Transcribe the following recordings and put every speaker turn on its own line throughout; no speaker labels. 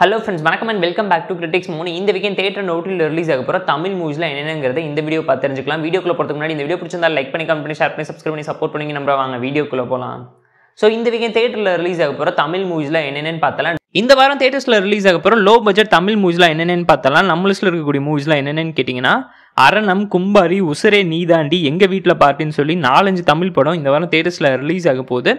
hello friends வணக்கம் and welcome back to critics மூணு இந்த வீக்கெண்ட் தேட்டர் நோட்டில் ரிலீஸ் ஆக போகிற தமிழ் மூவிஸில் என்னங்கிறத இந்த வீடியோ பார்த்து தெரிஞ்சுக்கலாம் வீடியோக்குள்ள போகிறதுக்கு முன்னாடி இந்த வீடியோ பிடிச்சிருந்தா லைக் பண்ணி கமெண்ட் பண்ணி ஷேர் பண்ணி சப்ஸ்கிரைப் பண்ணி சப்போர்ட் பண்ணி நம்ம வாங்க வீடியோக்குள்ளே போகலாம் ஸோ இந்த வீக்கெண்ட் தேட்டரில் ரிலீஸ் ஆக போகிற தமிழ் மூவிஸில் என்னென்னு பார்த்தலாம் இந்த வாரம் தேட்டர்ஸில் ரிலீஸ் ஆக போகிற லோ பட்ஜெட் தமிழ் மூவிஸ்லாம் என்னென்னு பார்த்தலாம் நம்ம லிஸ்ட்டில் இருக்கக்கூடிய மூவிஸ்லாம் என்னென்னு கேட்டிங்கன்னா அரணம் கும்பாரி உசுரே நீதாண்டி எங்கள் வீட்டில் பார்ட்டின்னு சொல்லி நாலஞ்சு தமிழ் படம் இந்த வாரம் தேட்டர்ஸில் ரிலீஸ் ஆக போகுது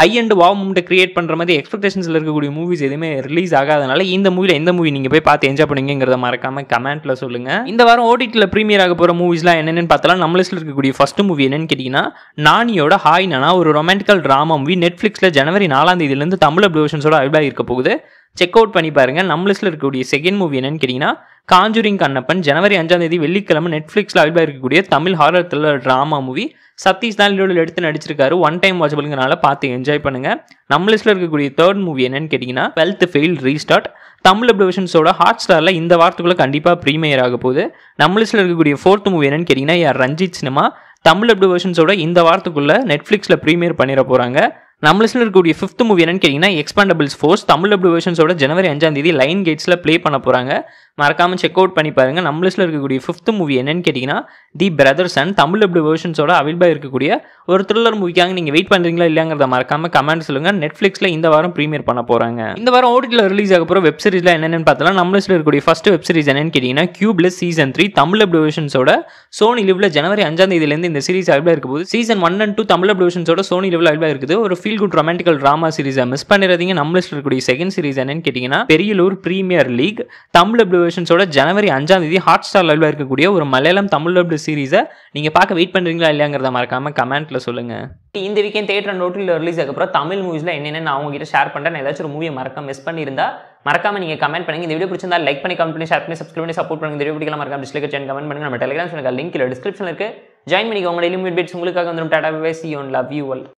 ஹை அண்ட் வா மூமெண்ட்டை கிரியேட் பண்ணுற மாதிரி எக்ஸ்பெக்டேஷன்ஸில் இருக்கக்கூடிய மூவிஸ் எதுவுமே ரிலீஸ் ஆகாதனால இந்த மூவியில் எந்த மூவி நீங்கள் போய் பார்த்து என்ஜாய் பண்ணுங்கிறத மறக்காம கமெண்ட்டில் சொல்லுங்கள் இந்த வாரம் ஓடிடியில் ப்ரீமியர் ஆக போகிற மூவிஸ்லாம் என்னென்னு பார்த்தாலும் நம்ம லிஸ்ட்டில் இருக்கக்கூடிய ஃபஸ்ட் மூவி என்னென்னு கேட்டிங்கன்னா நானியோட ஹாய் நானா ஒரு ரொமான்டிக்கல் ட்ராமா மூவி நெட்ஃப்ளிக்ஸில் ஜனவரி நாலாம் தேதியிலேருந்து தமிழ் அப்ளிகேஷன்ஸோட அவைபிளாக இருக்க போகுது செக் அவுட் பண்ணி பாருங்கள் நம்ம லிஸ்ட்டில் இருக்கக்கூடிய செகண்ட் மூவி என்னென்னு கேட்டிங்கன்னா காஞ்சூரிங் கண்ணப்பன் ஜனவரி அஞ்சாம் தேதி வெள்ளிக்கிழமை நெட்ஃப்ளிக்ஸில் அவைலபிளாக இருக்கக்கூடிய Tamil horror thriller drama movie Sathish நாளில் எடுத்து நடிச்சிருக்காரு ஒன் டைம் வாட்சபிள்ங்கனால பார்த்து என்ஜாய் பண்ணுங்க நம்ம லிஸ்ட்டில் இருக்கக்கூடிய தேர்ட் மூவி என்னன்னு கேட்டிங்கன்னா வெல்த் ஃபெயில் ரீஸ்டார்ட் தமிழ் அப்டிவிஷன்ஸோட ஹாட் ஸ்டாரில் இந்த வாரத்துக்குள்ளே கண்டிப்பாக ப்ரீமியர் ஆக போகுது நம்ம லிஸ்ட்டில் இருக்கக்கூடிய ஃபோர்த் மூவி என்னன்னு கேட்டிங்கன்னா யார் ரஞ்சித் சினிமா தமிழ் அப்டிவேஷன்ஸோட இந்த வாரத்துக்குள்ளே நெட்ஃப்ளிக்ஸில் ப்ரீமியர் பண்ணிட போகிறாங்க நம்ம லிஸ்ட்டில் இருக்கக்கூடிய ஃபிஃப்த் மூவி என்னன்னு கேட்டிங்கன்னா எக்ஸ்பாண்டபிள்ஸ் ஃபோர்ஸ் தமிழ் அப்டிவேஷன்ஸோட ஜனவரி அஞ்சாம் தேதி லைன் கேட்ஸில் ப்ளே பண்ண போகிறாங்க மறக்காமல் செக் அவுட் பண்ணி பாருங்கள் நம்ம லிஸ்ட்டில் இருக்கக்கூடிய ஃபிஃப்த் மூவி என்னன்னு கேட்டிங்கன்னா தி பிரதர்ஸ் அண்ட் தமிழ் அப்படி வேர்ஷன்ஸோட அவைலபிளாக இருக்கக்கூடிய ஒரு த்ரில்லர் மூவிக்காக நீங்கள் வெயிட் பண்ணுறீங்களா இல்லைங்கிறத மறக்காமல் கமெண்ட் சொல்லுங்கள் நெட்ஃப்ளிக்ஸில் இந்த வாரம் ப்ரீமியர் பண்ண போகிறாங்க இந்த வாரம் ஓடியில் ரிலீஸ் ஆக போகிற வெப் சீரிஸில் என்னென்னு பார்த்தாலும் நம்ம லிஸ்ட்டில் இருக்கக்கூடிய ஃபஸ்ட் வெப் சீரிஸ் என்னென்னு கேட்டிங்கன்னா கியூப்லெஸ் சீசன் த்ரீ தமிழ் அப்படி வேர்ஷன்ஸோட சோனி லிவில் ஜனவரி அஞ்சாம் தேதியிலேருந்து இந்த சீரிஸ் அவைலபிளாக போது season one and two Tamil வேர்ஷன்ஸோட சோனி லெவலில் அவைலபிளாக இருக்குது ஒரு ஃபீல் குட் ரொமான்டிக்கல் ட்ராமா சீரிஸை மிஸ் பண்ணிடுறதீங்க நம்ம லிஸ்ட்டில் இருக்கக்கூடிய செகண்ட் சீரிஸ் என்னென்னு கேட்டிங்கன்னா பெரியலூர் ப்ரீமியர் லீக் தமிழ் வேர்ஷன்ஸோட ஜனவரி அஞ்சாம் தேதி ஹாட் ஸ்டார் லெவலில் இருக்கக்கூடிய ஒரு மலையாளம் தமிழ் டப்டு சீரிஸை நீங்கள் பார்க்க வெயிட் பண்ணுறீங்களா இல்லையாங்கிறத மறக்காம கமெண்ட்ல சொல்லுங்க இந்த வீக்கெண்ட் தேட்டர் நோட்டில் ரிலீஸ் அதுக்கப்புறம் தமிழ் மூவிஸில் என்னென்ன நான் உங்ககிட்ட ஷேர் பண்ணுறேன் ஏதாச்சும் ஒரு மூவியை மறக்க மிஸ் பண்ணியிருந்தா மறக்காம நீங்கள் கமெண்ட் பண்ணுங்க இந்த வீடியோ பிடிச்சிருந்தா லைக் பண்ணி கமெண்ட் பண்ணி ஷேர் பண்ணி சப்ஸ்கிரைப் பண்ணி சப்போர்ட் பண்ணுங்க இந்த வீடியோ பிடிக்கலாம் மறக்காம டிஸ்லைக் கமெண்ட் பண்ணுங்க நம்ம டெலிகிராம் சேனல் லிங்க் டிஸ்கிரிப்ஷன் இருக்கு ஜாயின் பண்ணிக்கோங்க டெய்லி மீட் பேட்ஸ் உங்களுக்காக வந்துடும் டாடா பேசி ஒன் லவ் யூ